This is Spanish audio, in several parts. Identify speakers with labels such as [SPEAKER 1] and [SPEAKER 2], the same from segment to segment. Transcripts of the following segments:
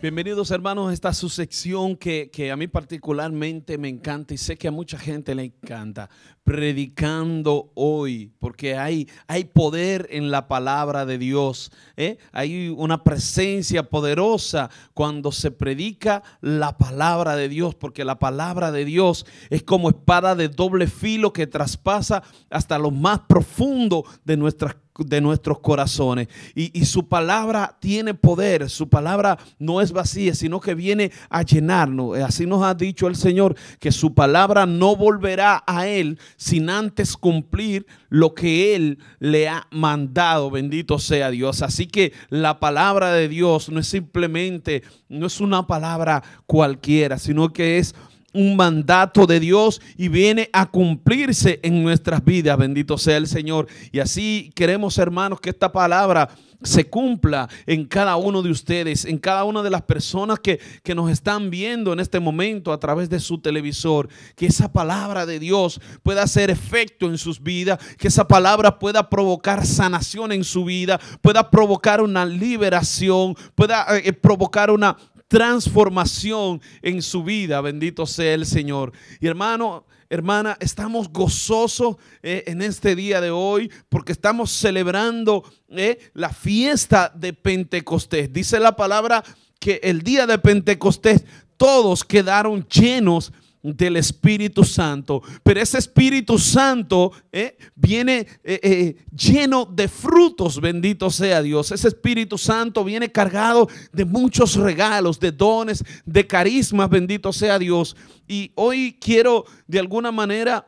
[SPEAKER 1] Bienvenidos hermanos, esta su sección que, a mí particularmente me encanta y sé que a mucha gente le encanta, predicando hoy, porque hay, hay poder en la palabra de Dios, ¿eh? hay una presencia poderosa cuando se predica la palabra de Dios, porque la palabra de Dios es como espada de doble filo que traspasa hasta lo más profundo de nuestras de nuestros corazones. Y, su palabra tiene poder, su palabra no es vacía, sino que viene a llenarnos. Eh, así nos ha dicho el Señor, que su palabra no volverá a Él sin antes cumplir lo que Él le ha mandado. Bendito sea Dios. Así que la palabra de Dios no es simplemente, no es una palabra cualquiera, sino que es un mandato de Dios y viene a cumplirse en nuestras vidas. Bendito sea el Señor. Y así queremos, hermanos, que esta palabra se cumpla en cada uno de ustedes, en cada una de las personas que, nos están viendo en este momento a través de su televisor, que esa palabra de Dios pueda hacer efecto en sus vidas, que esa palabra pueda provocar sanación en su vida, pueda provocar una liberación, pueda eh, eh, provocar una transformación en su vida. Bendito sea el Señor. Y hermano, hermana, estamos gozosos eh, en este día de hoy porque estamos celebrando eh, la fiesta de Pentecostés. Dice la palabra que el día de Pentecostés todos quedaron llenos del Espíritu Santo. Pero ese Espíritu Santo eh, viene eh, eh, lleno de frutos, bendito sea Dios. Ese Espíritu Santo viene cargado de muchos regalos, de dones, de carismas, bendito sea Dios. Y hoy quiero de alguna manera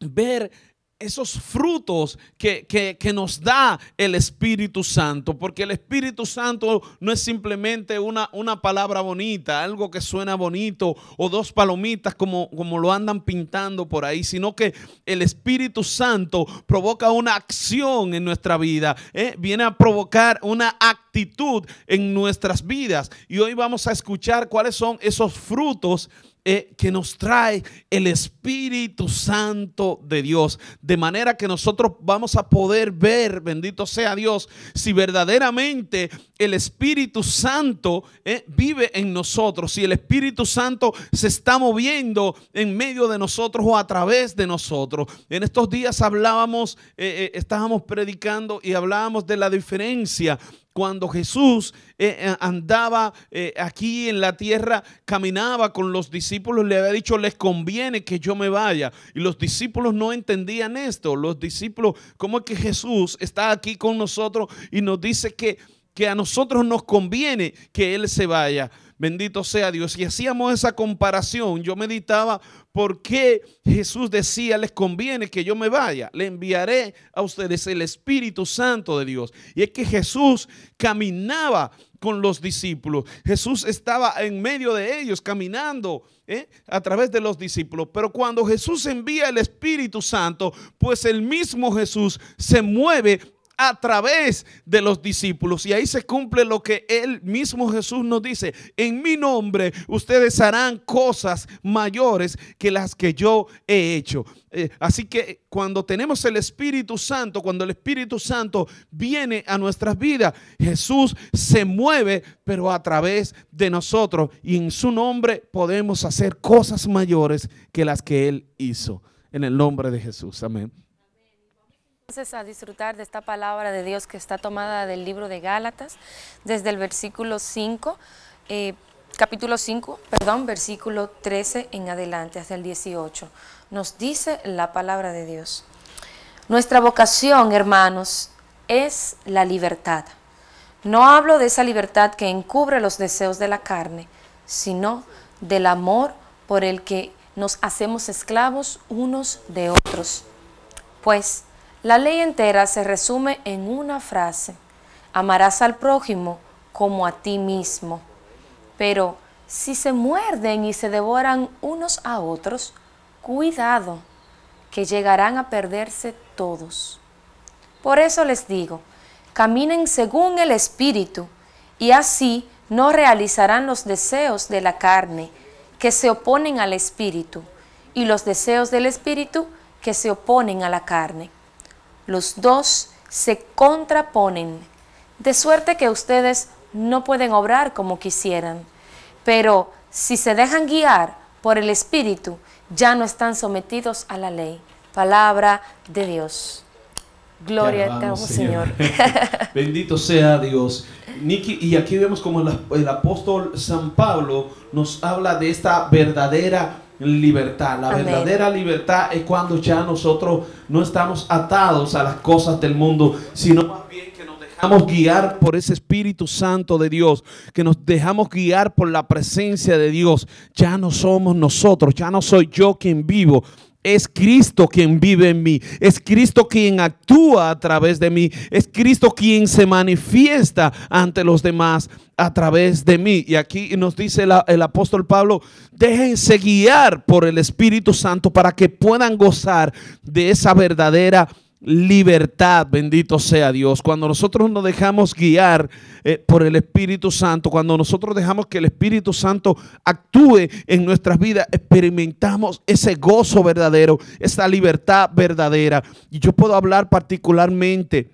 [SPEAKER 1] ver esos frutos que, nos da el Espíritu Santo, porque el Espíritu Santo no es simplemente una, una palabra bonita, algo que suena bonito o dos palomitas como, como lo andan pintando por ahí, sino que el Espíritu Santo provoca una acción en nuestra vida, ¿eh? viene a provocar una actitud en nuestras vidas. Y hoy vamos a escuchar cuáles son esos frutos eh, que nos trae el Espíritu Santo de Dios. De manera que nosotros vamos a poder ver, bendito sea Dios, si verdaderamente el Espíritu Santo eh, vive en nosotros, si el Espíritu Santo se está moviendo en medio de nosotros o a través de nosotros. En estos días hablábamos, eh, estábamos predicando y hablábamos de la diferencia cuando Jesús eh, eh, andaba eh, aquí en la tierra, caminaba con los discípulos, le había dicho, les conviene que yo me vaya. Y los discípulos no entendían esto. Los discípulos, ¿cómo es que Jesús está aquí con nosotros y nos dice que que a nosotros nos conviene que Él se vaya. Bendito sea Dios. Y hacíamos esa comparación. Yo meditaba por qué Jesús decía, les conviene que yo me vaya. Le enviaré a ustedes el Espíritu Santo de Dios. Y es que Jesús caminaba con los discípulos. Jesús estaba en medio de ellos, caminando ¿eh? a través de los discípulos. Pero cuando Jesús envía el Espíritu Santo, pues el mismo Jesús se mueve a través de los discípulos. Y ahí se cumple lo que él mismo Jesús nos dice. En mi nombre ustedes harán cosas mayores que las que yo he hecho. Eh, así que cuando tenemos el Espíritu Santo, cuando el Espíritu Santo viene a nuestras vidas, Jesús se mueve, pero a través de nosotros. Y en su nombre podemos hacer cosas mayores que las que él hizo. En el nombre de Jesús. Amén.
[SPEAKER 2] Entonces a disfrutar de esta palabra de Dios que está tomada del libro de Gálatas, desde el versículo 5, eh, capítulo 5, perdón, versículo 13 en adelante, hasta el 18. Nos dice la palabra de Dios. Nuestra vocación, hermanos, es la libertad. No hablo de esa libertad que encubre los deseos de la carne, sino del amor por el que nos hacemos esclavos unos de otros. Pues, la ley entera se resume en una frase. Amarás al prójimo como a ti mismo. Pero si se muerden y se devoran unos a otros, cuidado, que llegarán a perderse todos. Por eso les digo, caminen según el Espíritu, y así no realizarán los deseos de la carne, que se oponen al Espíritu, y los deseos del Espíritu, que se oponen a la carne. Los dos se contraponen, de suerte que ustedes no pueden obrar como quisieran. Pero si se dejan guiar por el Espíritu, ya no están sometidos a la ley. Palabra de Dios.
[SPEAKER 1] Gloria a Dios, Señor. Bendito sea Dios. Nicky, y aquí vemos como el, el apóstol San Pablo nos habla de esta verdadera libertad. La verdadera libertad es cuando ya nosotros no estamos atados a las cosas del mundo, sino más bien que nos dejamos guiar por ese Espíritu Santo de Dios, que nos dejamos guiar por la presencia de Dios. Ya no somos nosotros, ya no soy yo quien vivo, es Cristo quien vive en mí, es Cristo quien actúa a través de mí, es Cristo quien se manifiesta ante los demás a través de mí. Y aquí nos dice el apóstol Pablo, déjense guiar por el Espíritu Santo para que puedan gozar de esa verdadera libertad, bendito sea Dios. Cuando nosotros nos dejamos guiar eh, por el Espíritu Santo, cuando nosotros dejamos que el Espíritu Santo actúe en nuestras vidas, experimentamos ese gozo verdadero, esa libertad verdadera. Y yo puedo hablar particularmente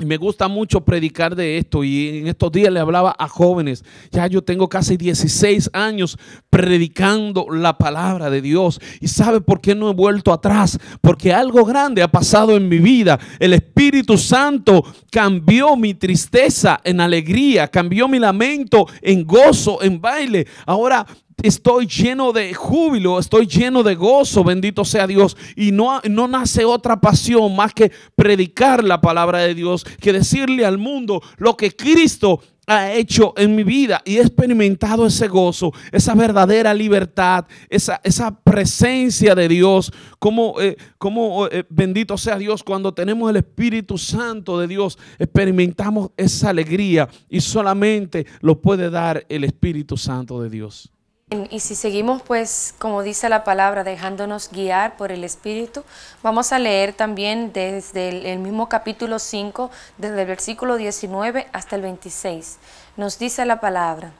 [SPEAKER 1] me gusta mucho predicar de esto y en estos días le hablaba a jóvenes. Ya yo tengo casi 16 años predicando la palabra de Dios. ¿Y sabe por qué no he vuelto atrás? Porque algo grande ha pasado en mi vida. El Espíritu Santo cambió mi tristeza en alegría, cambió mi lamento en gozo, en baile. Ahora estoy lleno de júbilo, estoy lleno de gozo, bendito sea Dios. Y no, no nace otra pasión más que predicar la palabra de Dios, que decirle al mundo lo que Cristo ha hecho en mi vida y he experimentado ese gozo, esa verdadera libertad, esa, presencia de Dios. Como, eh, eh, bendito sea Dios, cuando tenemos el Espíritu Santo de Dios, experimentamos esa alegría y solamente lo puede dar el Espíritu Santo de Dios.
[SPEAKER 2] Y si seguimos, pues, como dice la palabra, dejándonos guiar por el Espíritu, vamos a leer también desde el, mismo capítulo 5, desde el versículo 19 hasta el 26. Nos dice la palabra,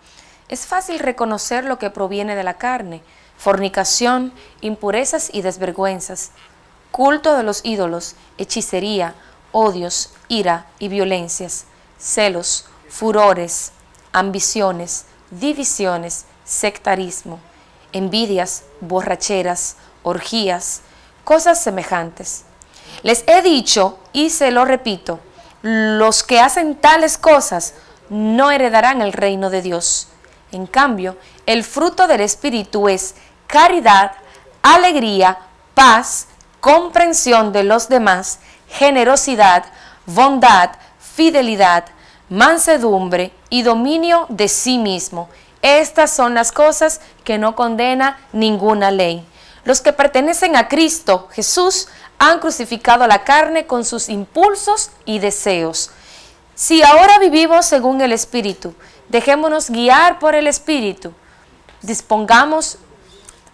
[SPEAKER 2] es fácil reconocer lo que proviene de la carne, fornicación, impurezas y desvergüenzas, culto de los ídolos, hechicería, odios, ira y violencias, celos, furores, ambiciones, divisiones, sectarismo, envidias, borracheras, orgías, cosas semejantes. Les he dicho y se lo repito, los que hacen tales cosas no heredarán el reino de Dios. En cambio, el fruto del Espíritu es caridad, alegría, paz, comprensión de los demás, generosidad, bondad, fidelidad, mansedumbre y dominio de sí mismo. Estas son las cosas que no condena ninguna ley. Los que pertenecen a Cristo Jesús han crucificado la carne con sus impulsos y deseos. Si ahora vivimos según el Espíritu, dejémonos guiar por el Espíritu, dispongamos,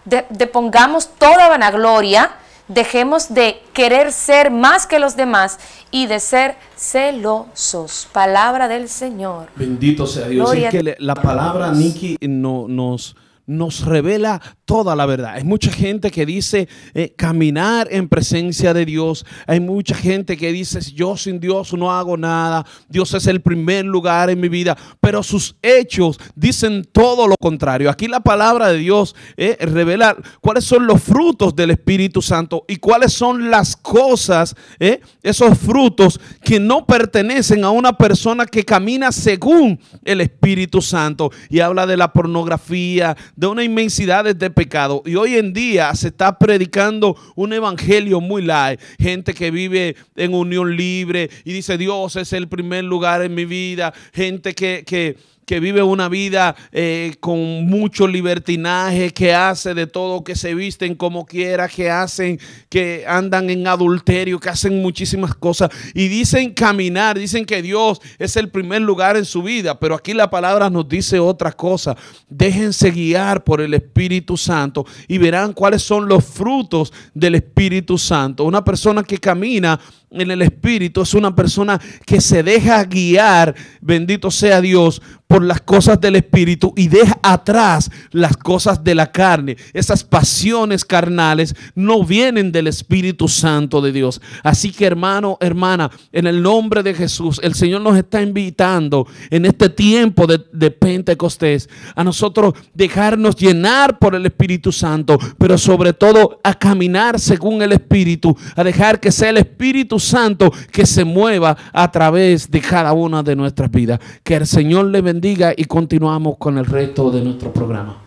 [SPEAKER 2] depongamos toda vanagloria, Dejemos de querer ser más que los demás y de ser celosos. Palabra del Señor.
[SPEAKER 1] Bendito sea Dios. que la palabra, Nikki, no, nos nos revela toda la verdad. Hay mucha gente que dice eh, caminar en presencia de Dios. Hay mucha gente que dice, yo sin Dios no hago nada. Dios es el primer lugar en mi vida. Pero sus hechos dicen todo lo contrario. Aquí la palabra de Dios eh, revela cuáles son los frutos del Espíritu Santo y cuáles son las cosas, eh, esos frutos que no pertenecen a una persona que camina según el Espíritu Santo. Y habla de la pornografía, de una inmensidad de pecado. Y hoy en día se está predicando un evangelio muy light. Gente que vive en unión libre y dice Dios es el primer lugar en mi vida. Gente que, que que vive una vida eh, con mucho libertinaje, que hace de todo, que se visten como quiera, que hacen, que andan en adulterio, que hacen muchísimas cosas y dicen caminar, dicen que Dios es el primer lugar en su vida, pero aquí la palabra nos dice otra cosa. Déjense guiar por el Espíritu Santo y verán cuáles son los frutos del Espíritu Santo. Una persona que camina en el Espíritu es una persona que se deja guiar, bendito sea Dios, por las cosas del Espíritu y deja atrás las cosas de la carne. Esas pasiones carnales no vienen del Espíritu Santo de Dios. Así que hermano, hermana, en el nombre de Jesús, el Señor nos está invitando en este tiempo de, Pentecostés a nosotros dejarnos llenar por el Espíritu Santo, pero sobre todo a caminar según el Espíritu, a dejar que sea el Espíritu Santo que se mueva a través de cada una de nuestras vidas. Que el Señor le bendiga y continuamos con el resto de nuestro programa.